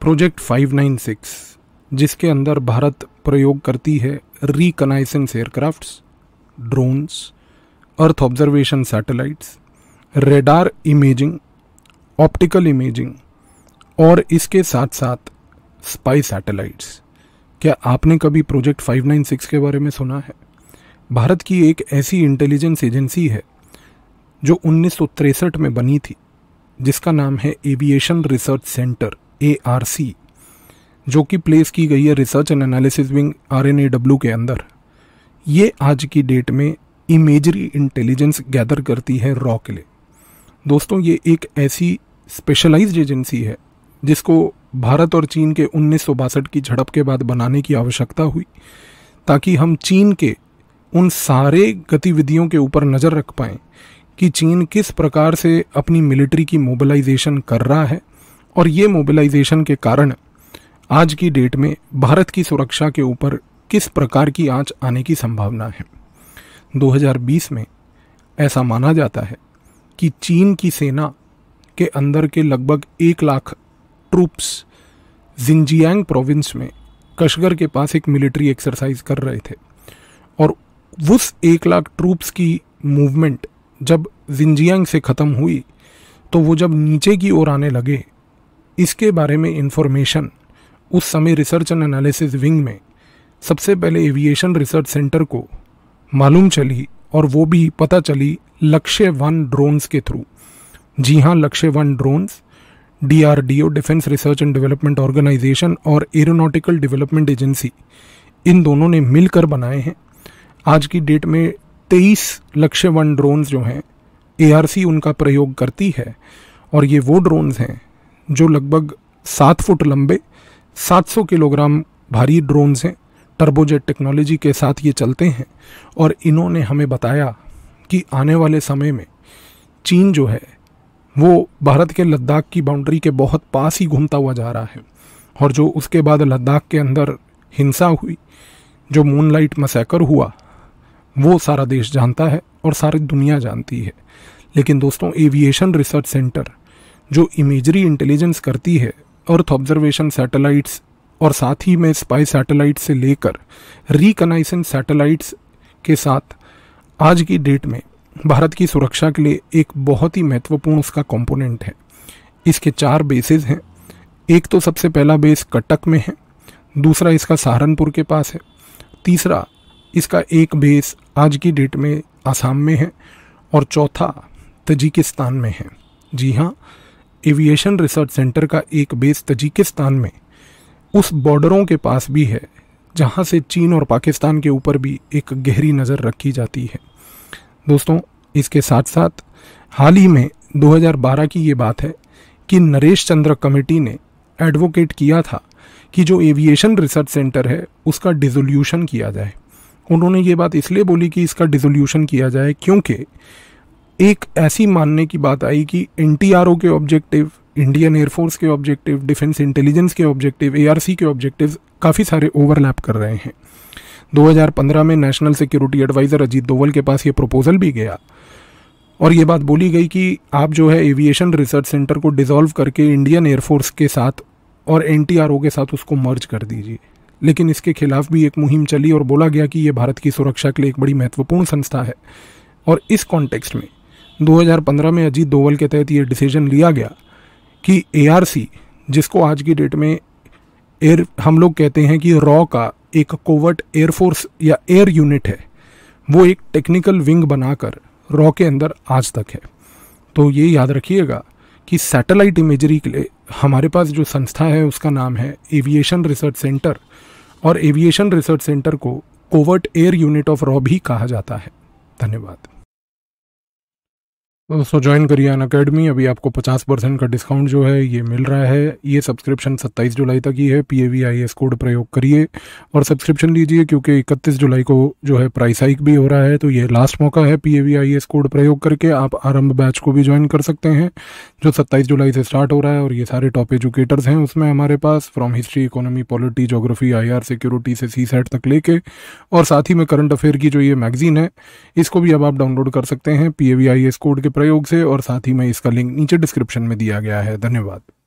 project 596 जिसके अंदर भारत प्रयोग करती है reconnaissance aircrafts drones earth observation satellites radar imaging optical imaging और इसके साथ साथ स्पाई सैटेलाइट्स क्या आपने कभी प्रोजेक्ट 596 के बारे में सुना है भारत की एक ऐसी इंटेलिजेंस एजेंसी है जो उन्नीस में बनी थी जिसका नाम है aviation research centre A R C जो कि प्लेस की गई है research and analysis wing R and A W के अंदर ये आज की डेट में इमेजरी इंटेलिजेंस गैदर करती है रॉ के लिए दोस्तों ये एक ऐसी स्पेशलाइज्ड एजेंसी है जिसको भारत और चीन के उन्नीस की झड़प के बाद बनाने की आवश्यकता हुई ताकि हम चीन के उन सारे गतिविधियों के ऊपर नज़र रख पाएँ कि चीन किस प्रकार से अपनी मिलिट्री की मोबिलाइजेशन कर रहा है और ये मोबिलाइजेशन के कारण आज की डेट में भारत की सुरक्षा के ऊपर किस प्रकार की आंच आने की संभावना है 2020 में ऐसा माना जाता है कि चीन की सेना के अंदर के लगभग एक लाख ट्रूप्स जिंजियांग प्रोविंस में कशगर के पास एक मिलिट्री एक्सरसाइज कर रहे थे और उस एक लाख ट्रूप्स की मूवमेंट जब जिंजियांग से ख़त्म हुई तो वो जब नीचे की ओर आने लगे इसके बारे में इन्फॉर्मेशन उस समय रिसर्च एंड एनालिसिस विंग में सबसे पहले एविएशन रिसर्च सेंटर को मालूम चली और वो भी पता चली लक्ष्य वन ड्रोन्स के थ्रू जी हाँ Lakshya one drones DRDO defence research and development organisation और एरोनॉटिकल डेवलपमेंट एजेंसी इन दोनों ने मिलकर बनाए हैं आज की डेट में तेईस लक्ष्य वन ड्रोन्स जो हैं एआरसी उनका प्रयोग करती है और ये वो ड्रोन्स हैं जो लगभग सात फुट लंबे 700 किलोग्राम भारी ड्रोन्स हैं टर्बोजेट टेक्नोलॉजी के साथ ये चलते हैं और इन्होंने हमें बताया कि आने वाले समय में चीन जो है वो भारत के लद्दाख की बाउंड्री के बहुत पास ही घूमता हुआ जा रहा है और जो उसके बाद लद्दाख के अंदर हिंसा हुई जो मूनलाइट मसैकर हुआ वो सारा देश जानता है और सारी दुनिया जानती है लेकिन दोस्तों एविएशन रिसर्च सेंटर जो इमेजरी इंटेलिजेंस करती है अर्थ ऑब्जर्वेशन सैटेलाइट्स और साथ ही में स्पाई सैटेलाइट से लेकर रिकनाइसेंस सैटेलाइट्स के साथ आज की डेट में भारत की सुरक्षा के लिए एक बहुत ही महत्वपूर्ण उसका कंपोनेंट है इसके चार बेसेस हैं एक तो सबसे पहला बेस कटक में है दूसरा इसका सहारनपुर के पास है तीसरा इसका एक बेस आज की डेट में आसाम में है और चौथा तजिकिस्तान में है जी हाँ एविएशन रिसर्च सेंटर का एक बेस तजिकिस्तान में उस बॉर्डरों के पास भी है जहाँ से चीन और पाकिस्तान के ऊपर भी एक गहरी नज़र रखी जाती है दोस्तों इसके साथ साथ हाल ही में 2012 की ये बात है कि नरेश चंद्र कमेटी ने एडवोकेट किया था कि जो एविएशन रिसर्च सेंटर है उसका डिजोल्यूशन किया जाए उन्होंने ये बात इसलिए बोली कि इसका डिजोल्यूशन किया जाए क्योंकि एक ऐसी मानने की बात आई कि एन के ऑब्जेक्टिव इंडियन एयरफोर्स के ऑब्जेक्टिव डिफेंस इंटेलिजेंस के ऑब्जेक्टिव ए के ऑब्जेक्टिव काफ़ी सारे ओवरलैप कर रहे हैं 2015 में national security adviser Ajit Doval के पास ये प्रपोजल भी गया और ये बात बोली गई कि आप जो है एविएशन रिसर्च सेंटर को डिज़ोल्व करके इंडियन एयरफोर्स के साथ और एन के साथ उसको मर्ज कर दीजिए लेकिन इसके खिलाफ भी एक मुहिम चली और बोला गया कि ये भारत की सुरक्षा के लिए एक बड़ी महत्वपूर्ण संस्था है और इस कॉन्टेक्स्ट में 2015 में अजीत दोवल के तहत ये डिसीजन लिया गया कि ए जिसको आज की डेट में एयर हम लोग कहते हैं कि रॉ का एक कोवर्ट एयरफोर्स या एयर यूनिट है वो एक टेक्निकल विंग बनाकर रॉ के अंदर आज तक है तो ये याद रखिएगा कि सैटेलाइट इमेजरी के लिए हमारे पास जो संस्था है उसका नाम है एविएशन रिसर्च सेंटर और एविएशन रिसर्च सेंटर को कोवर्ट एयर यूनिट ऑफ रॉ भी कहा जाता है धन्यवाद सो ज्वाइन करिए अन अकेडमी अभी आपको 50 परसेंट का डिस्काउंट जो है ये मिल रहा है ये सब्सक्रिप्शन 27 जुलाई तक ही है P A V I S code प्रयोग करिए और सब्सक्रिप्शन लीजिए क्योंकि 31 जुलाई को जो है प्राइस हाइक भी हो रहा है तो ये लास्ट मौका है P A V I S code प्रयोग करके आप आरंभ बैच को भी ज्वाइन कर सकते हैं जो सत्ताईस जुलाई से स्टार्ट हो रहा है और ये सारे टॉप एजुकेटर्स हैं उसमें हमारे पास from history economy polity geography I R security से सी सेट तक लेके और साथ ही में करंट अफेयर की जो ये मैगजीन है इसको भी अब आप डाउनलोड कर सकते हैं P A V I S code के प्रयोग से और साथ ही में इसका लिंक नीचे डिस्क्रिप्शन में दिया गया है धन्यवाद